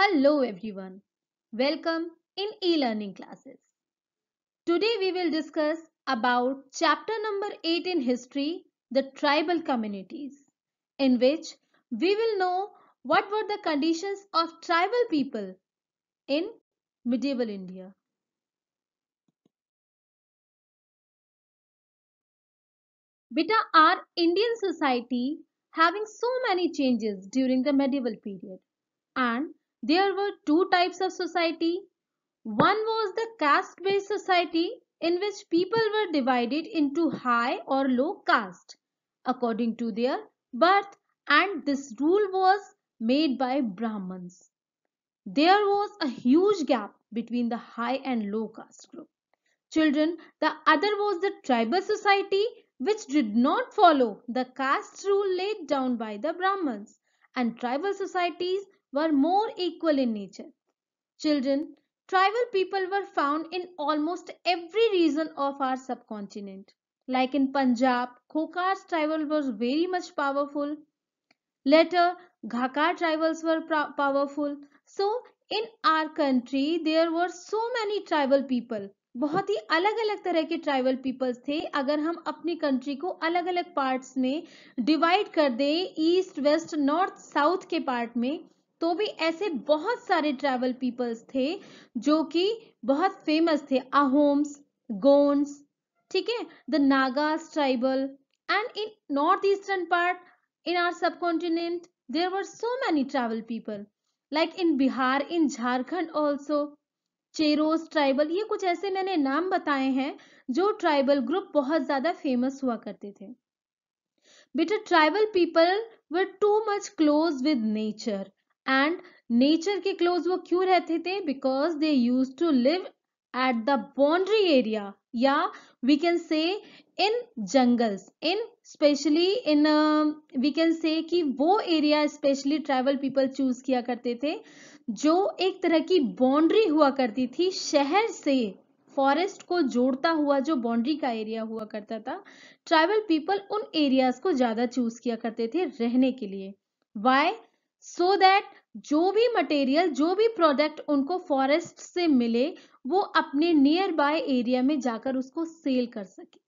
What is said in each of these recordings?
Hello everyone. Welcome in e-learning classes. Today we will discuss about chapter number 8 in history, the tribal communities, in which we will know what were the conditions of tribal people in medieval India. Beta, our Indian society having so many changes during the medieval period and there were two types of society. One was the caste-based society in which people were divided into high or low caste according to their birth and this rule was made by Brahmins. There was a huge gap between the high and low caste group. Children, the other was the tribal society which did not follow the caste rule laid down by the Brahmins and tribal societies were more equal in nature. Children, tribal people were found in almost every region of our subcontinent. Like in Punjab, Khokar's tribal was very much powerful. Later, Ghakar tribals were powerful. So, in our country, there were so many tribal people. बहुत ही अलग अलग तरह के tribal peoples थे अगर हम अपनी country को अलग अलग पार्ट्स में डिवाइड कर दें ईस्ट वेस्ट नॉर्थ साउथ के पार्ट में तो भी ऐसे बहुत सारे ट्रैवल पीपल्स थे जो कि बहुत फेमस थे अहोम्स गोन्स ठीक है the Nagas tribal north eastern part in our subcontinent there were so many travel people like in Bihar in Jharkhand also Cheros tribal ये कुछ ऐसे मैंने नाम बताए हैं जो ट्राइबल ग्रुप बहुत ज्यादा फेमस हुआ करते थे बेटा tribal people were too much close with nature and nature के क्लोज वो क्यों रहते थे because they use to live at the boundary area या we can say in jungles in specially in we can say कि वो area specially tribal people choose किया करते थे जो एक तरह की बाउंड्री हुआ करती थी शहर से फॉरेस्ट को जोड़ता हुआ जो बाउंड्री का एरिया हुआ करता था ट्राइबल पीपल उन एरियाज को ज्यादा चूज किया करते थे रहने के लिए वाई सो so दैट जो भी मटेरियल जो भी प्रोडक्ट उनको फॉरेस्ट से मिले वो अपने नियर बाय एरिया में जाकर उसको सेल कर सके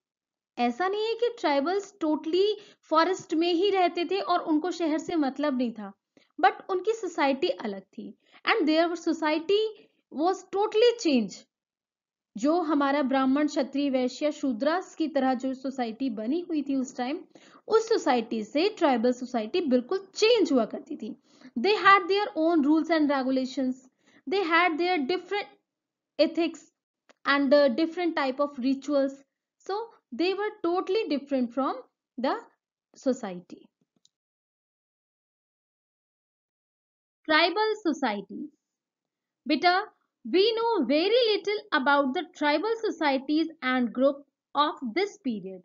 ऐसा नहीं है कि ट्राइबल्स टोटली फॉरेस्ट में ही रहते थे और उनको शहर से मतलब नहीं था बट उनकी सोसाइटी अलग थी and their society was totally change जो हमारा ब्राह्मण क्षत्रिय वैश्य शूद्रास की तरह जो सोसाइटी बनी हुई थी उस टाइम उस सोसाइटी से ट्राइबल सोसाइटी बिल्कुल चेंज हुआ करती थी they had their own rules and regulation they had their different ethics and different type of rituals so they were totally different from the society tribal society बेटा We know very little about the tribal societies and group of this period.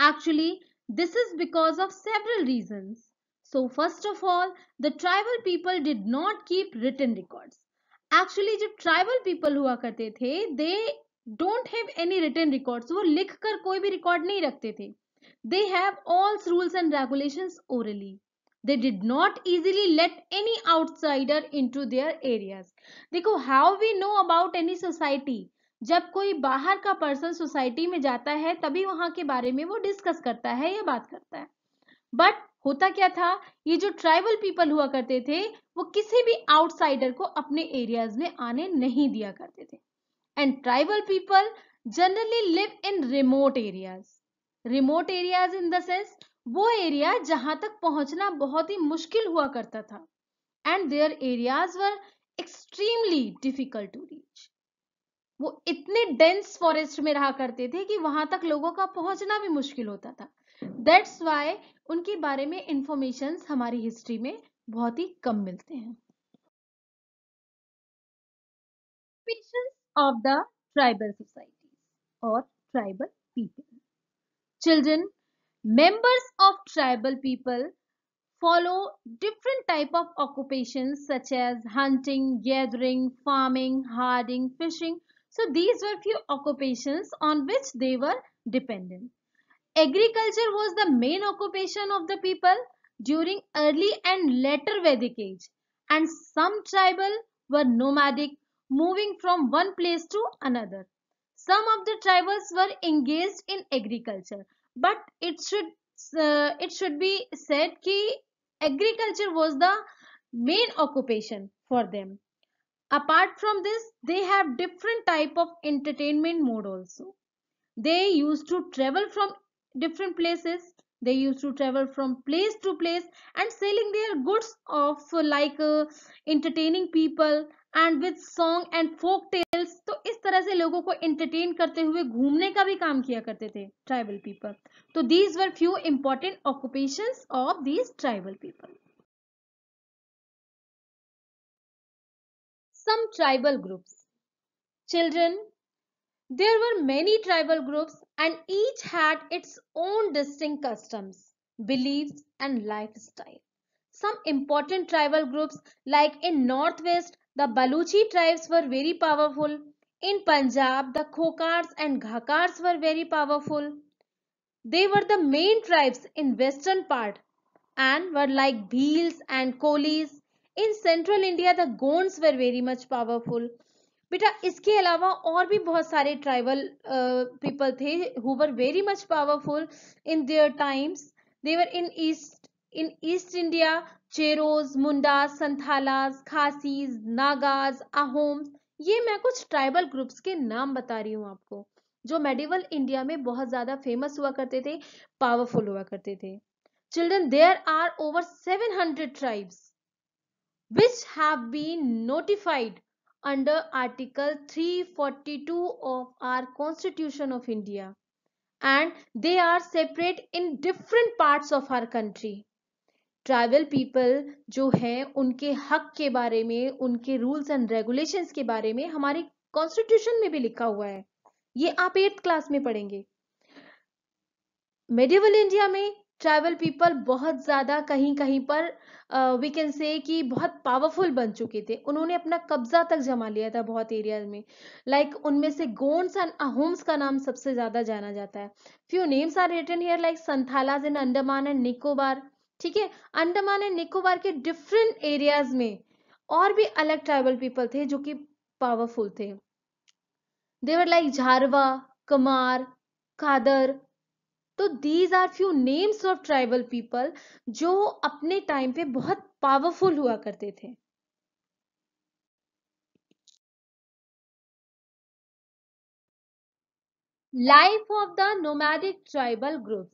Actually, this is because of several reasons. So first of all, the tribal people did not keep written records. Actually, the tribal people who करते थे they don't have any return records वो लिख कर कोई भी record नहीं रखते थे they have they did not easily let any outsider into their देखो how we know about any society जब कोई बाहर का पर्सन सोसाइटी में जाता है तभी वहां के बारे में वो डिस्कस करता है या बात करता है बट होता क्या था ये जो ट्राइबल पीपल हुआ करते थे वो किसी भी आउटसाइडर को अपने एरियाज में आने नहीं दिया करते थे and tribal people generally live in remote areas remote areas in the sense वो एरिया जहां तक पहुंचना बहुत ही मुश्किल हुआ करता था and their areas were extremely difficult to reach वो इतने डेंस फॉरेस्ट में रहा करते थे कि वहां तक लोगों का पहुंचना भी मुश्किल होता था दैट्स वाई उनके बारे में इंफॉर्मेशन हमारी हिस्ट्री में बहुत ही कम मिलते हैं ऑफ द ट्राइबल सोसाइटी और tribal people children Members of tribal people follow different type of occupations such as hunting, gathering, farming, herding, fishing. So these were few occupations on which they were dependent. Agriculture was the main occupation of the people during early and later Vedic age and some tribal were nomadic moving from one place to another. Some of the tribals were engaged in agriculture but it should uh, it should be said that agriculture was the main occupation for them apart from this they have different type of entertainment mode also they used to travel from different places they used to travel from place to place and selling their goods of like uh, entertaining people and with song and folk tales तो इस तरह से लोगों को entertain करते हुए घूमने का भी काम किया करते थे ट्राइबल पीपल तो these were few important occupation of these tribal people some tribal groups children there were many tribal groups and each had its own distinct customs believe and lifestyle some important tribal groups like in northwest The Baluchi tribes were very powerful. In Punjab, the Khokars and Ghakars were very powerful. They were the main tribes in western part and were like Bheels and Kolis. In central India, the Gonds were very much powerful. बेटा इसके अलावा और भी बहुत सारे tribal people थे who were very much powerful in their times were in east in east India Cheros mundas santhalas khasis nagas ahoms ये मैं कुछ ट्राइबल ग्रुप्स के नाम बता रही हूँ आपको जो मेडिवल इंडिया में बहुत ज्यादा फेमस हुआ करते थे पावरफुल हुआ करते थे children there are over 700 tribes which have been notified under article 342 of our constitution of India and they are separate in different part of our country tribal people जो हैं उनके हक के बारे में उनके रूल्स एंड रेगुलेशंस के बारे में हमारे कॉन्स्टिट्यूशन में भी लिखा हुआ है ये आप एट्थ क्लास में पढ़ेंगे मेडिवल इंडिया में ट्राइबल पीपल बहुत ज़्यादा कहीं कहीं पर वी कैन से कि बहुत पावरफुल बन चुके थे उन्होंने अपना कब्जा तक जमा लिया था बहुत एरियाज में लाइक like, उनमें से गोंड्स एंड अहोम्स का नाम सबसे ज़्यादा जाना जाता है few names are written here like Santhals in Andaman and Nicobar ठीक है अंडमान एंड निकोबार के डिफरेंट एरियाज में और भी अलग ट्राइबल पीपल थे जो कि पावरफुल थे देवर लाइक झारवा कमार कादर तो these are few names of tribal people जो अपने टाइम पे बहुत पावरफुल हुआ करते थे life of the nomadic tribal group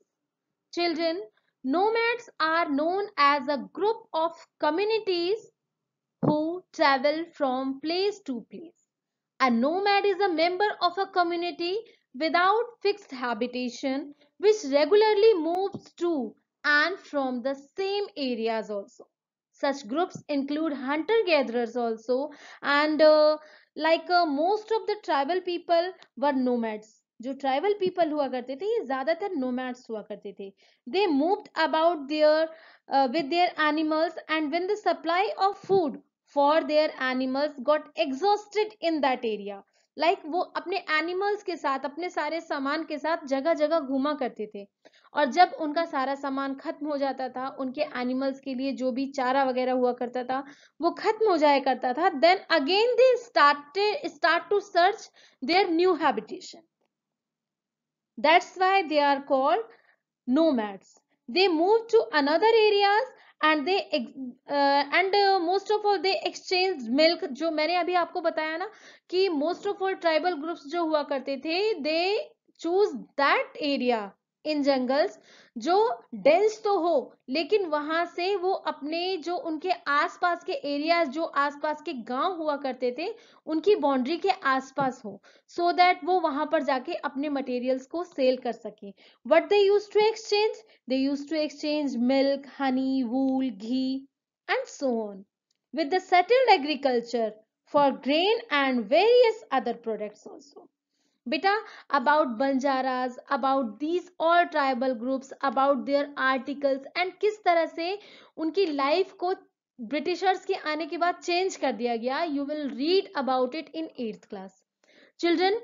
children Nomads are known as a group of communities who travel from place to place. A nomad is a member of a community without fixed habitation which regularly moves to and from the same areas also. Such groups include hunter-gatherers also and uh, like uh, most of the tribal people were nomads जो tribal people हुआ करते थे ये ज्यादातर nomads हुआ करते थे they moved about there with their animals and when the supply of food for their animals got exhausted in that area like वो अपने एनिमल्स के साथ अपने सारे सामान के साथ जगह जगह घूमा करते थे और जब उनका सारा सामान खत्म हो जाता था उनके एनिमल्स के लिए जो भी चारा वगैरह हुआ करता था वो खत्म हो जाया करता था then again they start start to search their new habitation That's why they are called nomads. They moved to another areas and they and most of all they exchange milk जो मैंने अभी आपको बताया ना कि most of all tribal groups जो हुआ करते थे they choose that area in jungles जो डेंस तो हो लेकिन वहां से वो अपने जो उनके आसपास के एरियाज जो आसपास के गांव हुआ करते थे उनकी बाउंड्री के आसपास हो सो so दैट वो वहां पर जाके अपने मटेरियल्स को सेल कर सके what they use to exchange they use to exchange milk honey wool ghee and सोन with the settled agriculture for grain and various other product also बेटा about Banjaras about these all tribal groups about their articles and किस तरह से उनकी life को Britishers के आने के बाद चेंज कर दिया गया you will read about it in eighth class children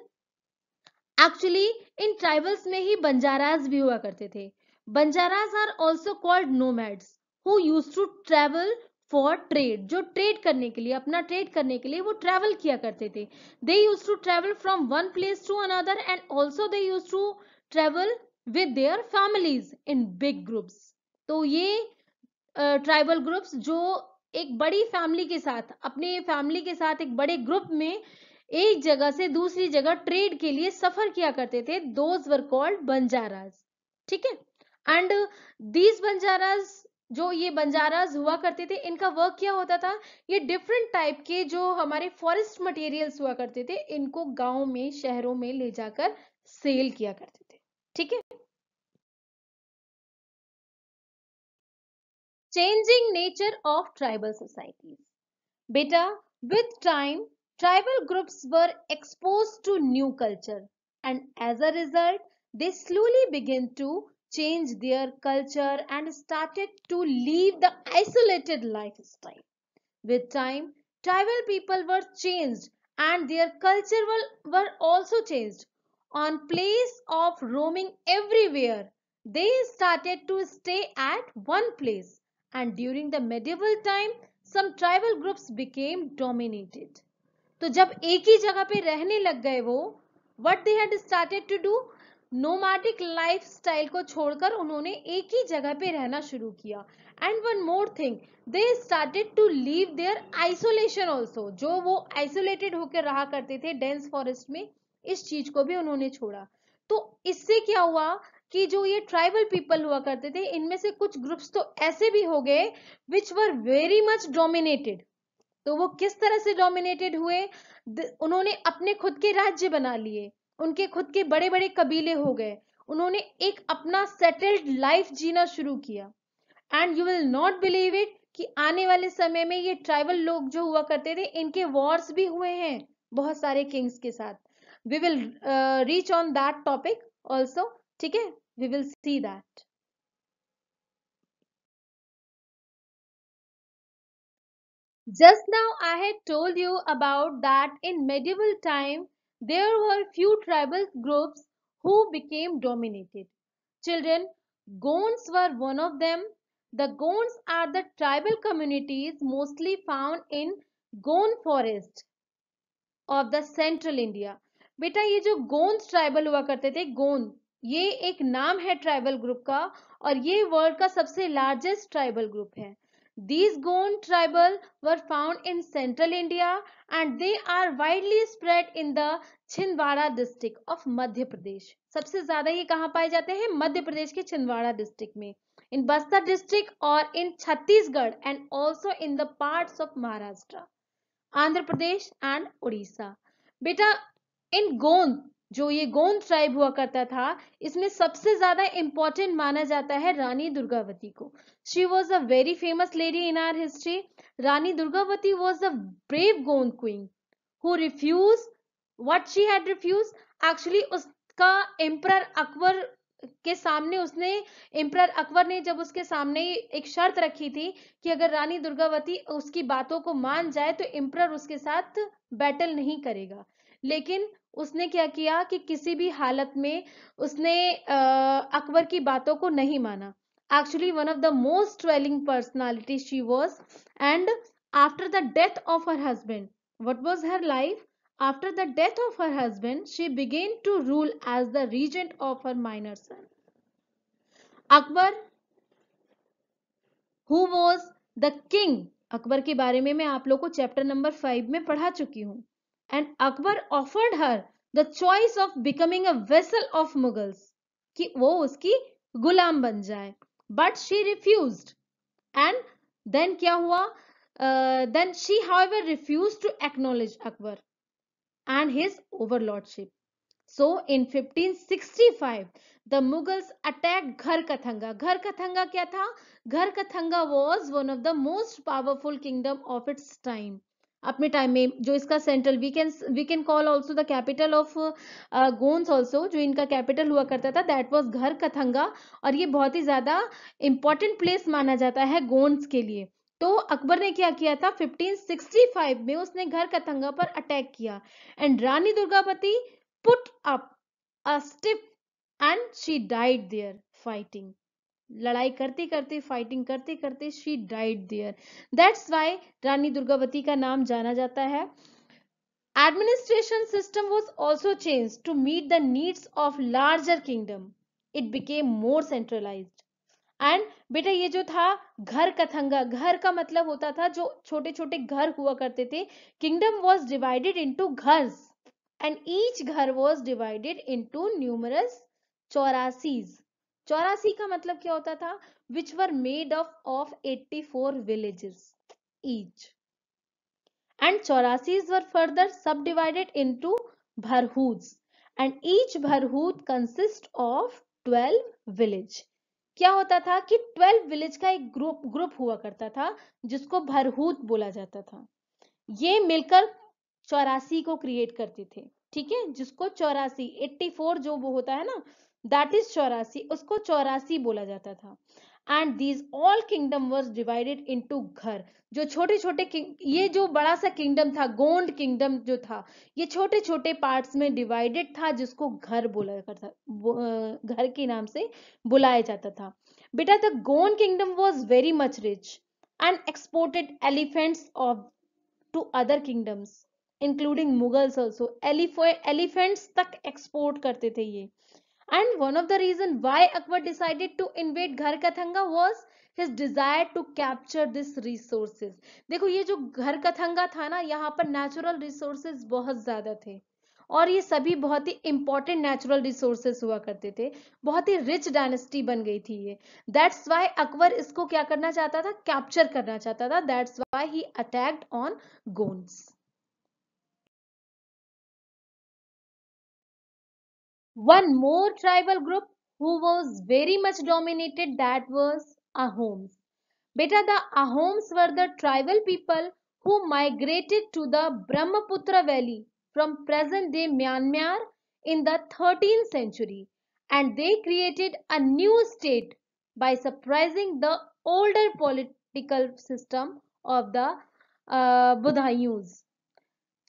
actually in tribals में ही बंजाराज भी हुआ करते थे Banjaras are also called nomads who use to travel for trade जो ट्रेड करने के लिए अपना ट्रेड करने के लिए वो ट्रेवल किया करते थे they use to travel from one place to another and also they use to travel with their families in big groups तो ये ट्राइबल uh, ग्रुप्स जो एक बड़ी फैमिली के साथ अपने फैमिली के साथ एक बड़े ग्रुप में एक जगह से दूसरी जगह ट्रेड के लिए सफर किया करते थे दोज वर कॉल्ड बंजाराज ठीक है एंड दीज बंजाराज जो ये बंजाराज हुआ करते थे इनका वर्क क्या होता था ये डिफरेंट टाइप के जो हमारे फॉरेस्ट मटेरियल्स हुआ करते थे इनको गांव में शहरों में ले जाकर सेल किया करते थे ठीक है changing nature of tribal society बेटा with time tribal groups were expose to new culture and as a result they slowly begin to changed their culture and started to live the isolated lifestyle. With time, tribal people were changed and their culture were also changed. On place of roaming everywhere, they started to stay at one place and during the medieval time, some tribal groups became dominated. So, when they ही जगह पे रहने लग what they had started to do nomadic lifestyle को छोड़कर उन्होंने एक ही जगह पे रहना शुरू किया and one more thing they started to leave their isolation also जो वो आइसोलेटेड होकर रहा करते थे डेंस फॉरेस्ट में इस चीज को भी उन्होंने छोड़ा तो इससे क्या हुआ कि जो ये ट्राइबल पीपल हुआ करते थे इनमें से कुछ ग्रुप्स तो ऐसे भी हो गए which were very much dominated तो वो किस तरह से डोमिनेटेड हुए उन्होंने अपने खुद के राज्य बना लिए उनके खुद के बड़े बड़े कबीले हो गए उन्होंने एक अपना सेटल्ड लाइफ जीना शुरू किया and you will not believe it कि आने वाले समय में ये ट्राइबल लोग जो हुआ करते थे इनके वॉर्स भी हुए हैं बहुत सारे किंग्स के साथ we will reach on that topic also ठीक है we will see that Just now I had told you about that in medieval time There were few tribal groups who became dominated. Children, Gonds were one of them. The Gonds are the tribal communities mostly found in Gond forest of the central India. बेटा ये जो tribal tribal हुआ करते थे गोंद ये एक नाम है ट्राइबल ग्रुप का और ये वर्ल्ड का सबसे लार्जेस्ट ट्राइबल ग्रुप है These Gond tribal were found in central India and they are widely spread in the Chhindwara district of Madhya Pradesh सबसे ज्यादा ये कहाँ पाए जाते हैं मध्य प्रदेश के छिंदवाड़ा डिस्ट्रिक्ट में इन बस्तर डिस्ट्रिक्ट और in Chhattisgarh and also in the part of Maharashtra Andhra Pradesh and Orissa बेटा इन गोंद जो ये गोंद ट्राइब हुआ करता था इसमें सबसे ज्यादा इंपॉर्टेंट माना जाता है रानी दुर्गावती को she was a very famous lady in our history Rani Durgavati was a brave Gond queen who refuse what she had refuse actually उसका एम्पर अकबर के सामने उसने एम्पर अकबर ने जब उसके सामने एक शर्त रखी थी कि अगर रानी दुर्गावती उसकी बातों को मान जाए तो एम्पर उसके साथ बैटल नहीं करेगा लेकिन उसने क्या किया कि किसी भी हालत में उसने अकबर की बातों को नहीं माना actually one of the most trailing personality she was and after the death of her husband what was her life after the death of her husband she began to rule as the regent of her minor son Akbar who was the king Akbar के बारे में मैं आप लोग को chapter number five में पढ़ा चुकी हूँ and Akbar offered her the choice of becoming a vessel of Mughals कि she उसकी गुलाम बन But she refused. And then then क्या हुआ then she how refuse and his overlordship. So in 1565, the Mughals attacked Gharkathanga. Gharkathanga kya tha? was one of the most powerful kingdom of its time. अपने time में जो इसका central we can we can call also the capital of Gonds also जो इनका capital हुआ करता था that was घर कथंगा और ये बहुत ही ज़्यादा इंपॉर्टेंट प्लेस माना जाता है गोन्स के लिए तो अकबर ने क्या किया था 1565 में उसने घर कथंगा पर अटैक किया and Rani Durgapati put up a stiff and she died there fighting लड़ाई करते करते फाइटिंग करते करते she died there that's why Rani Durgavati का नाम जाना जाता है administration system was also change to meet the needs of larger kingdom it became more centralize and बेटा ये जो था घर कथंगा घर का मतलब होता था जो छोटे छोटे घर हुआ करते थे kingdom was divided into garh and each garh was divided into numerous chaurasis चौरासी का मतलब क्या होता था which were made of of four villages each and chaurasis were further subdivided into barhots and each barhot consist of twelve village क्या होता था कि ट्वेल्व विलेज का एक ग्रुप ग्रुप हुआ करता था जिसको भरहूत बोला जाता था ये मिलकर चौरासी को क्रिएट करते थे ठीक है जिसको चौरासी एट्टी फोर जो वो होता है ना दैट इज चौरासी उसको चौरासी बोला जाता था and these all kingdom was divided into garh जो छोटे छोटे ये जो बड़ा सा किंगडम था गोंड किंगडम जो था ये छोटे छोटे पार्ट में डिवाइडेड था जिसको घर बोला करता घर के नाम से बुलाया जाता था बेटा the Gond kingdom was very much rich and exported elephants of to other kingdoms including Mughals also elephant elephants तक एक्सपोर्ट करते थे ये and one of the reason why Akbar decided to invade garh Katanga was his desire to capture this resources. देखो ये जो घर Gharkathanga था ना यहाँ पर natural resources बहुत ज्यादा थे और ये सभी बहुत ही important natural resources हुआ करते थे बहुत ही rich dynasty बन गई थी ये That's why अकबर इसको क्या करना चाहता था Capture करना चाहता था That's why he attacked on गोन्स One more tribal group who was very much dominated that was Ahoms. Beta the Ahoms were the tribal people who migrated to the Brahmaputra valley from present day Myanmar in the 13th century and they created a new state by surprising the older political system of the uh, Budhayus.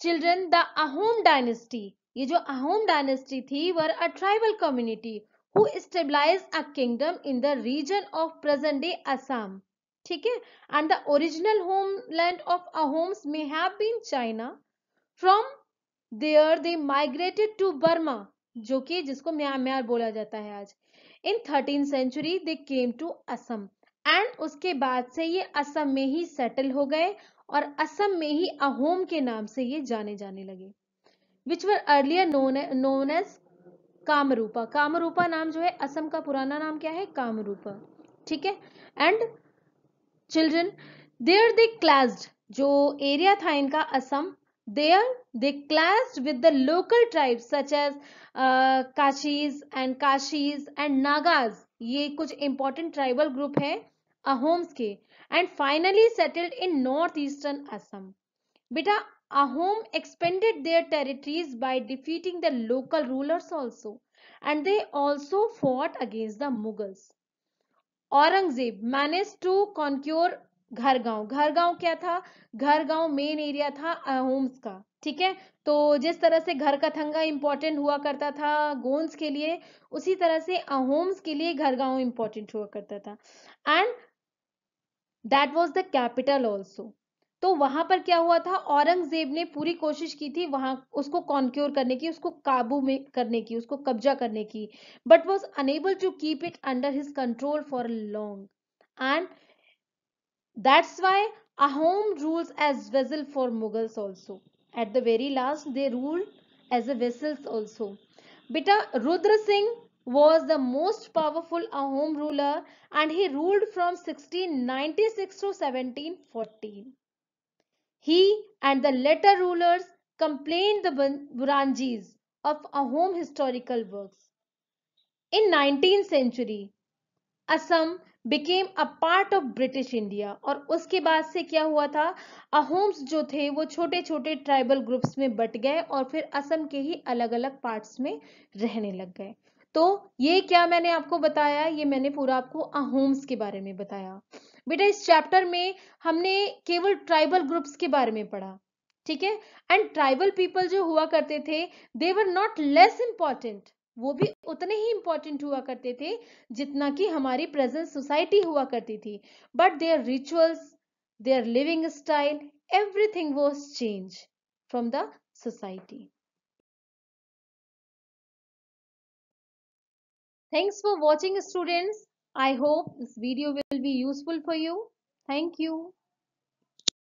Children, the Ahom dynasty ये जो Ahom dynasty थी were a tribal community who stabilize a kingdom in the region of present day Assam ठीक है and the original homeland of Ahoms may have been China from there they migrated to Burma जो कि जिसको Myanmar बोला जाता है आज in thirteen century they came to Assam and उसके बाद से ये असम में ही सेटल हो गए और असम में ही अहोम के नाम से ये जाने जाने लगे which were earlier known known as Kamrupa Kamrupa नाम जो है असम का पुराना नाम क्या है कामरूपा ठीक है and children there they clashed जो एरिया था इनका Assam there they clashed with the local tribe such as Khasis and Khasis and Nagas ये कुछ इंपॉर्टेंट ट्राइबल ग्रुप है अहोम्स के and finally settled in north eastern Assam बेटा Ahom expanded their territories by defeating the local rulers also, and they also fought against the Mughals. Aurangzeb managed to conquer Ghargaon. Ghargaon घर गांव क्या था घर गांव main area था Holmes का ठीक है तो जिस तरह से घर का थंगा इंपॉर्टेंट हुआ करता था गोंस के लिए उसी तरह से अहोम्स के लिए घर गांव इंपॉर्टेंट हुआ करता था and that was the capital also तो वहां पर क्या हुआ था औरंगजेब ने पूरी कोशिश की थी वहां उसको कॉन्क्योर करने की उसको काबू में करने की उसको कब्जा करने की but was unable to keep it under his control for long and that's why Ahom rules as vassal for Mughals also at the very last they rule as a vassals also बेटा Rudra Singh was the most powerful Ahom ruler and he ruled from sixteen ninety six to seventeen fourteen He and the later rulers complained the Buranjis of Ahom historical works. In 19th century, Assam became a part of British India और उसके बाद से क्या हुआ था अहोम्स जो थे वो छोटे छोटे ट्राइबल ग्रुप्स में बट गए और फिर असम के ही अलग अलग पार्ट्स में रहने लग गए तो ये क्या मैंने आपको बताया ये मैंने पूरा आपको अहोम्स के बारे में बताया बेटा इस चैप्टर में हमने केवल ट्राइबल ग्रुप्स के बारे में पढ़ा ठीक है एंड ट्राइबल पीपल जो हुआ करते थे they were not less important वो भी उतने ही इंपॉर्टेंट हुआ करते थे जितना कि हमारी प्रेजेंट सोसाइटी हुआ करती थी but their rituals their living style everything was change from the society thanks for watching students I hope this video will be useful for you. Thank you.